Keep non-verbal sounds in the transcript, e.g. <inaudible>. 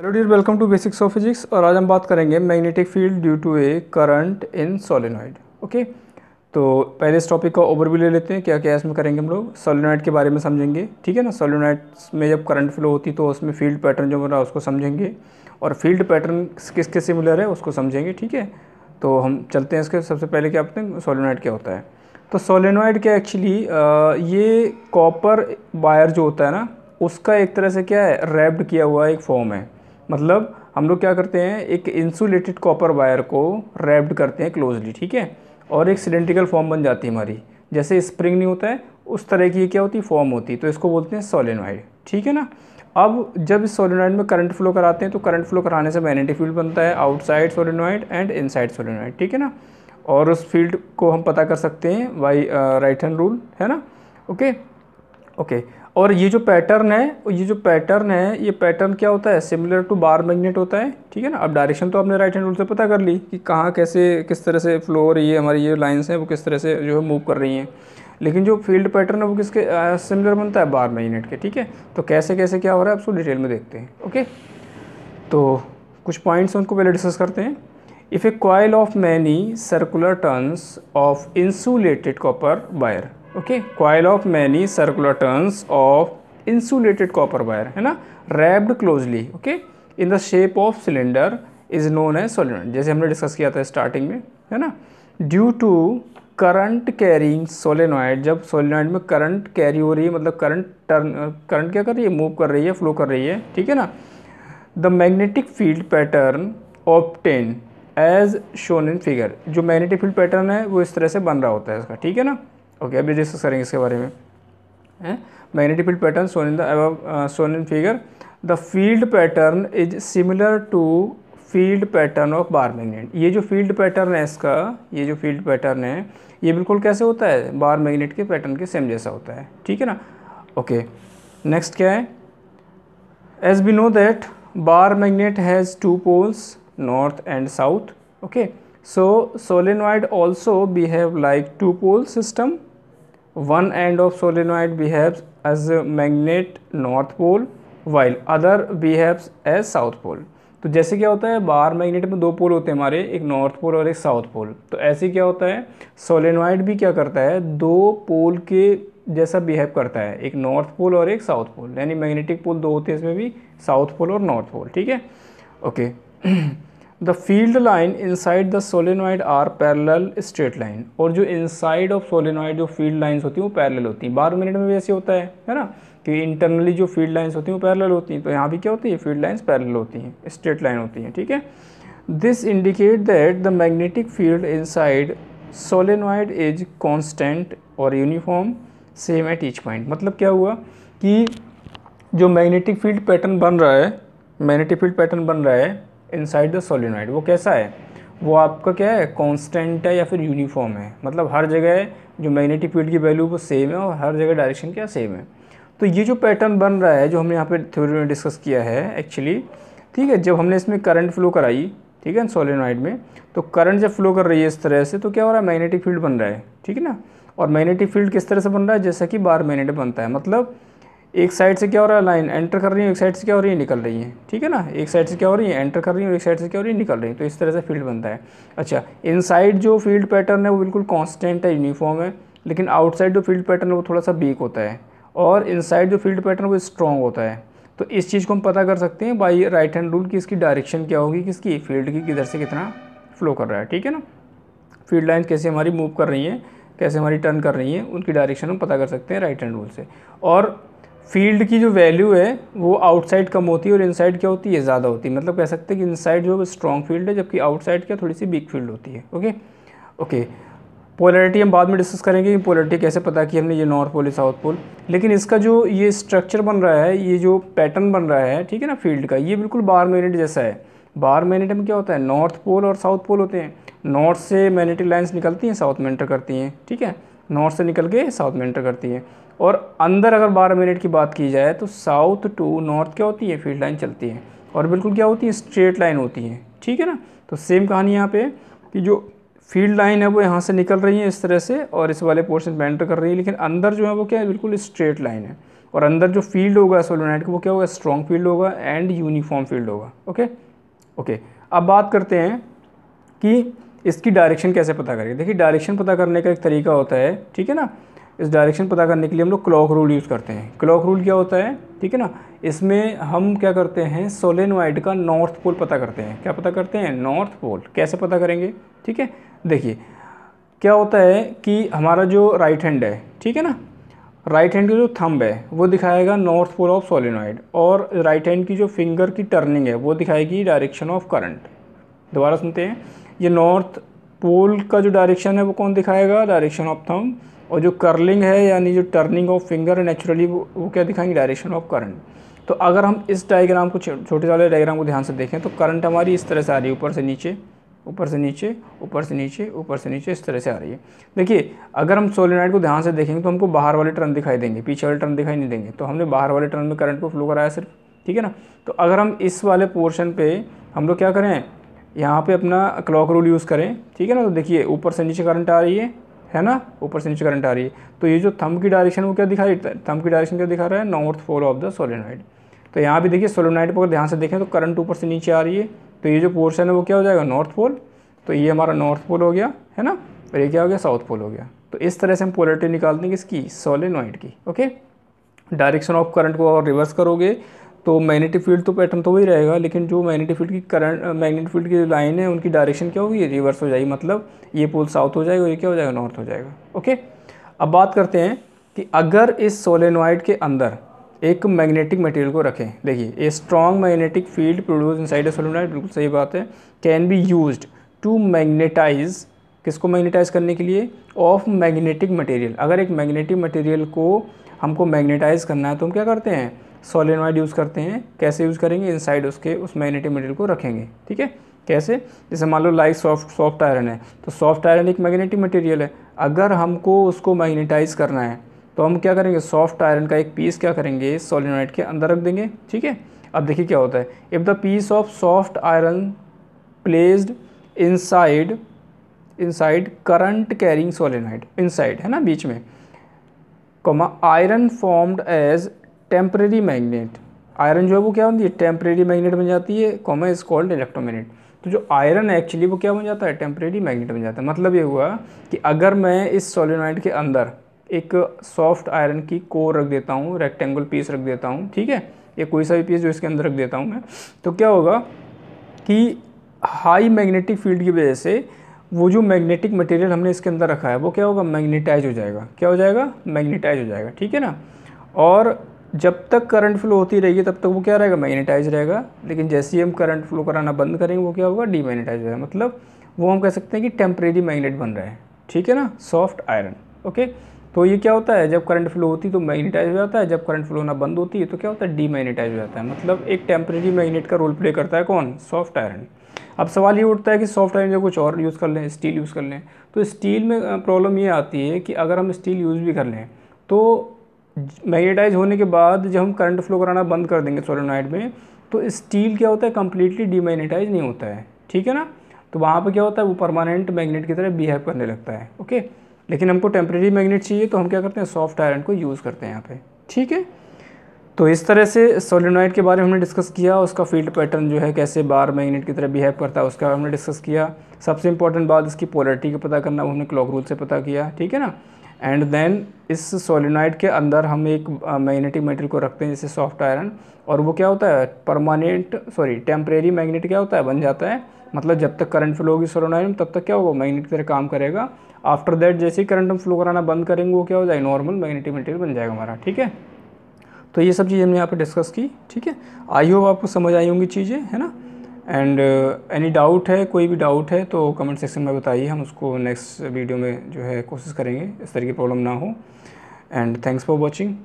hello dear welcome to basics of physics और आज हम बात करेंगे magnetic field due to a current in solenoid okay तो पहले इस टॉपिक का ओवरव्यू ले लेते हैं क्या क्या इसमें करेंगे हम लोग सोलिनॉइड के बारे में समझेंगे ठीक है ना सोलेनॉइड्स में जब करंट फ्लो होती तो उसमें फील्ड पैटर्न जो रहा है उसको समझेंगे और फील्ड पैटर्न किस किस सिमिलर है उसको समझेंगे ठीक है तो हम चलते हैं इसके सबसे पहले क्या बताएंगे हैं क्या होता है तो सोलिनॉइड क्या एक्चुअली ये कॉपर वायर जो होता है ना उसका एक तरह से क्या है रैप्ड किया हुआ एक फॉर्म है मतलब हम लोग क्या करते हैं एक इंसुलेटेड कॉपर वायर को रैप्ड करते हैं क्लोजली ठीक है और एक सिलेंड्रिकल फॉर्म बन जाती है हमारी जैसे स्प्रिंग नहीं होता है उस तरह की क्या होती है फॉर्म होती है तो इसको बोलते हैं सोलिनवाइड ठीक है ना अब जब इस सोलिनॉइड में करंट फ्लो कराते हैं तो करंट फ्लो कराने से मैग्नेटिक फील्ड बनता है outside solenoid and inside solenoid ठीक है ना और उस फील्ड को हम पता कर सकते हैं वाई राइट हैंड रूल है ना ओके ओके और ये जो पैटर्न है ये जो पैटर्न है ये पैटर्न क्या होता है सिमिलर टू बार मैग्नेट होता है ठीक है ना अब डायरेक्शन तो आपने राइट हैंड रूल से पता कर ली कि कहाँ कैसे किस तरह से फ्लो हो रही है हमारी ये लाइन्स हैं वो किस तरह से जो है मूव कर रही हैं लेकिन जो फील्ड पैटर्न है वो किसके सिमिलर बनता है बार मैग्नेट के ठीक है तो कैसे कैसे क्या हो रहा है आप उसको डिटेल में देखते हैं ओके तो कुछ पॉइंट्स हैं उनको पहले डिस्कस करते हैं if a coil of many circular turns of insulated copper wire okay coil of many circular turns of insulated copper wire है ना wrapped closely okay in the shape of cylinder is known as solenoid जैसे हमने discuss किया था starting में है ना due to current carrying solenoid जब सोलेनॉइड में करंट कैरी हो रही है मतलब करंट टर्न करंट क्या कर रही है मूव कर रही है फ्लो कर रही है ठीक है ना the magnetic field pattern obtain as shown in figure जो मैग्नेटिक फील्ड पैटर्न है वो इस तरह से बन रहा होता है इसका ठीक है ना ओके अभी डिस्कस करेंगे इसके बारे में magnetic field pattern shown in the अब shown in figure the field pattern is similar to field pattern of bar magnet ये जो फील्ड पैटर्न है इसका ये जो फील्ड पैटर्न है ये बिल्कुल कैसे होता है बार मैग्नेट के पैटर्न के सेम जैसा होता है ठीक है ना ओके नेक्स्ट क्या है as we know that bar magnet has two poles north and south okay so solenoid also behave like two pole system one end of solenoid behaves as magnet north pole while other behaves as south pole तो जैसे क्या होता है bar magnet में दो पोल होते हैं हमारे एक नॉर्थ पोल और एक साउथ पोल तो ऐसे क्या होता है सोलेनॉइड भी क्या करता है दो पोल के जैसा बिहेव करता है एक नॉर्थ पोल और एक साउथ पोल यानी मैग्नेटिक पोल दो होते हैं इसमें भी साउथ पोल और नॉर्थ पोल ठीक है okay <clears throat> the field line inside the solenoid are parallel straight line और जो इनसाइड ऑफ सोलिनोइड जो फील्ड लाइन्स होती हैं वो पैरेलल होती हैं बारह मिनट में भी ऐसे होता है है ना कि इंटरनली जो फील्ड लाइन्स होती हैं वो पैरेलल होती हैं तो यहाँ भी क्या होती है फील्ड लाइन्स पैरेलल होती हैं स्ट्रेट लाइन होती हैं ठीक है this indicate that the magnetic field side solenoid is constant और uniform same at each point मतलब क्या हुआ कि जो मैग्नेटिक फील्ड पैटर्न बन रहा है मैग्नेटिक फील्ड पैटर्न बन रहा है इनसाइड द सोलिनॉइड वो कैसा है वो आपका क्या है कांस्टेंट है या फिर यूनिफॉर्म है मतलब हर जगह जो मैग्नेटिक फील्ड की वैल्यू वो सेम है और हर जगह डायरेक्शन क्या सेम है तो ये जो पैटर्न बन रहा है जो हमने यहाँ पे थ्योरी में डिस्कस किया है एक्चुअली ठीक है जब हमने इसमें करंट फ्लो कराई ठीक है सोलेनॉइड में तो करंट जब फ्लो कर रही है इस तरह से तो क्या हो रहा है मैग्नेटिक फील्ड बन रहा है ठीक है ना और मैग्नेटिक फील्ड किस तरह से बन रहा है जैसा कि बार मैग्नेट बनता है मतलब एक साइड से क्या हो रहा है लाइन एंटर कर रही है एक साइड से क्या हो रही है निकल रही है ठीक है ना एक साइड से क्या हो रही है एंटर कर रही है और एक साइड से क्या हो रही है निकल रही है तो इस तरह से फील्ड बनता है अच्छा इनसाइड जो फील्ड पैटर्न है वो बिल्कुल कांस्टेंट है यूनिफॉर्म है लेकिन आउटसाइड जो फील्ड पैटर्न है वो थोड़ा सा वीक होता है और इनसाइड जो फील्ड पैटर्न वो स्ट्रॉन्ग होता है तो इस चीज़ को हम पता कर सकते हैं बाई राइट हैंड रूल कि इसकी डायरेक्शन क्या होगी किसकी फील्ड की किधर से कितना फ्लो कर रहा है ठीक है ना फील्ड लाइन कैसे हमारी मूव कर रही हैं कैसे हमारी टर्न कर रही हैं उनकी डायरेक्शन हम पता कर सकते हैं राइट हैंड रूल से और फील्ड की जो वैल्यू है वो आउटसाइड कम होती है और इनसाइड क्या होती है ज़्यादा होती है मतलब कह सकते हैं कि इनसाइड जो स्ट्रॉन्ग फील्ड है जबकि आउटसाइड क्या थोड़ी सी वीक फील्ड होती है ओके ओके पोलरिटी हम बाद में डिस्कस करेंगे कि पोलरिटी कैसे पता कि हमने ये नॉर्थ पोल या साउथ पोल लेकिन इसका जो ये स्ट्रक्चर बन रहा है ये जो पैटर्न बन रहा है ठीक है ना फील्ड का ये बिल्कुल बार मैग्नेट जैसा है बार मैग्नेट में क्या होता है नॉर्थ पोल और साउथ पोल होते हैं नॉर्थ से मैग्नेटिक लाइन्स निकलती हैं साउथ में एंटर करती हैं ठीक है नॉर्थ से निकल के साउथ में एंटर करती हैं और अंदर अगर 12 मिनट की बात की जाए तो साउथ टू नॉर्थ क्या होती है फील्ड लाइन चलती है और बिल्कुल क्या होती है स्ट्रेट लाइन होती है ठीक है ना तो सेम कहानी यहाँ पे कि जो फील्ड लाइन है वो यहाँ से निकल रही है इस तरह से और इस वाले पोर्शन पर एंटर कर रही है लेकिन अंदर जो है वो क्या है बिल्कुल स्ट्रेट लाइन है और अंदर जो फील्ड होगा सोलोनाइट का वो क्या होगा स्ट्रॉन्ग फील्ड होगा एंड यूनिफॉर्म फील्ड होगा ओके ओके अब बात करते हैं कि इसकी डायरेक्शन कैसे पता करें देखिए डायरेक्शन पता करने का एक तरीका होता है ठीक है ना इस डायरेक्शन पता करने के लिए हम लोग क्लॉक रूल यूज़ करते हैं क्लॉक रूल क्या होता है ठीक है ना इसमें हम क्या करते हैं सोलेनोइड का नॉर्थ पोल पता करते हैं क्या पता करते हैं नॉर्थ पोल कैसे पता करेंगे ठीक है देखिए क्या होता है कि हमारा जो राइट हैंड है ठीक है ना राइट हैंड का जो थंब है वो दिखाएगा नॉर्थ पोल ऑफ सोलेनोइड और राइट हैंड की जो फिंगर की टर्निंग है वो दिखाएगी डायरेक्शन ऑफ करंट दोबारा सुनते हैं ये नॉर्थ पोल का जो डायरेक्शन है वो कौन दिखाएगा डायरेक्शन ऑफ थम और जो कर्लिंग है यानी जो टर्निंग ऑफ फिंगर नेचुरली वो, वो क्या दिखाएंगे डायरेक्शन ऑफ करंट तो अगर हम इस डायग्राम को छोटे वाले डायग्राम को ध्यान से देखें तो करंट हमारी इस तरह से आ रही है ऊपर से नीचे ऊपर से नीचे ऊपर से नीचे ऊपर से नीचे इस तरह से आ रही है देखिए अगर हम सोलिनाइट को ध्यान से देखेंगे तो हमको बाहर वाले टर्न दिखाई देंगे पीछे वाले टर्न दिखाई नहीं देंगे तो हमने बाहर वाले टर्न में करंट को फ्लो कराया सिर्फ ठीक है ना तो अगर हम इस वाले पोर्शन पर हम लोग क्या करें यहाँ पे अपना क्लॉक रूल यूज़ करें ठीक है ना तो देखिए ऊपर से नीचे करंट आ रही है है ना ऊपर से नीचे करंट आ रही है तो ये जो थंब की डायरेक्शन वो क्या दिखा रही है थंब की डायरेक्शन क्या दिखा रहा है north pole of the solenoid तो यहाँ भी देखिए सोलेनाइड पर ध्यान से देखें तो करंट ऊपर से नीचे आ रही है तो ये जो पोर्शन है वो क्या हो जाएगा नॉर्थ पोल तो ये हमारा नॉर्थ पोल हो गया है ना और ये क्या हो गया साउथ पोल हो गया तो इस तरह से हम पोलरिटी निकाल देंगे इसकी सोलिनॉइड की ओके डायरेक्शन ऑफ करंट को और रिवर्स करोगे तो मैग्नेटिक फील्ड तो पैटर्न तो वही रहेगा लेकिन जो मैग्नेटिक फील्ड की करंट मैग्नेटिक फील्ड की लाइन है उनकी डायरेक्शन क्या होगी रिवर्स हो जाएगी मतलब ये पोल साउथ हो जाएगा ये क्या हो जाएगा नॉर्थ हो जाएगा ओके अब बात करते हैं कि अगर इस सोलेनोइड के अंदर एक मैग्नेटिक मटेरियल को रखें देखिए a strong magnetic field produce inside solenoid बिल्कुल सही बात है can be use to magnetize किसको मैग्नेटाइज करने के लिए ऑफ मैग्नेटिक मटेरियल अगर एक मैग्नेटिक मटेरियल को हमको मैग्नेटाइज करना है तो हम क्या करते हैं सॉलिनॉइड यूज़ करते हैं कैसे यूज़ करेंगे इनसाइड उसके उस मैग्नेटिक मटेरियल को रखेंगे ठीक है कैसे जैसे मान लो लाइक सॉफ्ट सॉफ्ट आयरन है तो सॉफ्ट आयरन एक मैग्नेटिक मटेरियल है अगर हमको उसको मैग्नेटाइज करना है तो हम क्या करेंगे सॉफ्ट आयरन का एक पीस क्या करेंगे सॉलिनॉइड के अंदर रख देंगे ठीक है अब देखिए क्या होता है if the piece of soft iron placed inside inside current carrying in inside है ना बीच में कमा iron formed as temporary magnet iron जो है वो क्या होती है टेम्प्रेरी मैग्नेट बन जाती है कॉमा इज कॉल्ड इलेक्ट्रोमैग्नेट तो जो आयरन है एक्चुअली वो क्या बन जाता है टेम्प्रेरी मैग्नेट बन जाता है मतलब ये हुआ कि अगर मैं इस सोलिनाइड के अंदर एक सॉफ्ट आयरन की कोर रख देता हूँ रेक्टेंगल पीस रख देता हूँ ठीक है या कोई सा भी पीस जो इसके अंदर रख देता हूँ मैं तो क्या होगा कि हाई मैग्नेटिक फील्ड की वजह से वो जो मैग्नेटिक मटेरियल हमने इसके अंदर रखा है वो क्या होगा मैग्नेटाइज हो जाएगा क्या हो जाएगा मैग्नेटाइज हो जाएगा ठीक है ना और जब तक करंट फ्लो होती रहेगी तब तक वो क्या रहेगा मैग्नेटाइज रहेगा लेकिन जैसे ही हम करंट फ्लो कराना बंद करेंगे वो क्या होगा डीमैग्नेटाइज रहेगा मतलब वो हम कह सकते हैं कि टेम्परेरी मैग्नेट बन रहा है ठीक है ना सॉफ्ट आयरन ओके तो ये क्या होता है जब करंट फ्लो होती तो मैग्नेटाइज हो जाता है जब करंट फ्लो होना बंद होती है तो क्या होता है डीमैग्नेटाइज हो जाता है मतलब एक टेम्परेरी मैग्नेट का रोल प्ले करता है कौन सॉफ्ट आयरन अब सवाल ये उठता है कि सॉफ्ट आयरन जो कुछ और यूज़ कर लें स्टील यूज़ कर लें तो स्टील में प्रॉब्लम ये आती है कि अगर हम स्टील यूज़ भी कर लें तो मैग्नेटाइज होने के बाद जब हम करंट फ्लो कराना बंद कर देंगे सोलोनाइड में तो स्टील क्या होता है कम्प्लीटली डीमैग्नेटाइज नहीं होता है ठीक है ना तो वहाँ पर क्या होता है वो परमानेंट मैग्नेट की तरह बिहेव करने लगता है ओके लेकिन हमको टेम्प्रेरी मैग्नेट चाहिए तो हम क्या करते हैं सॉफ्ट आयरन को यूज़ करते हैं यहाँ पे ठीक है तो इस तरह से सोलिनॉइड के बारे में हमने डिस्कस किया उसका फील्ड पैटर्न जो है कैसे बार मैग्नेट की तरह बिहेव करता है उसका हमने डिस्कस किया सबसे इंपॉर्टेंट बात इसकी पोलरिटी का पता करना वो हमने क्लॉक रूल से पता किया ठीक है ना एंड देन इस सोलिनॉइड के अंदर हम एक मैग्नेटिक मटेरियल को रखते हैं जैसे सॉफ्ट आयरन और वो क्या होता है परमानेंट सॉरी टेम्परेरी मैग्नेट क्या होता है बन जाता है मतलब जब तक करंट फ्लो होगी सोलिनॉइड में तब तक क्या होगा मैग्नेट की तरह काम करेगा आफ्टर दैट जैसे ही करंट हम फ्लो कराना बंद करेंगे वो क्या हो जाएगा नॉर्मल मैग्नेटिक मटेरियल बन जाएगा हमारा ठीक है तो ये सब चीज़ हमने यहाँ पे डिस्कस की ठीक है आई होप आपको समझ आई होंगी चीज़ें है ना एंड एनी डाउट है कोई भी डाउट है तो कमेंट सेक्शन में बताइए हम उसको नेक्स्ट वीडियो में जो है कोशिश करेंगे इस तरह की प्रॉब्लम ना हो एंड थैंक्स फॉर वॉचिंग